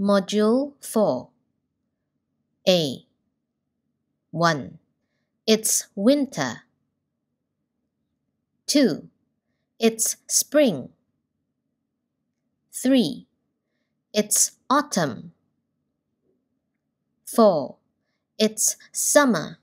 Module 4 A 1. It's winter. 2. It's spring. 3. It's autumn. 4. It's summer.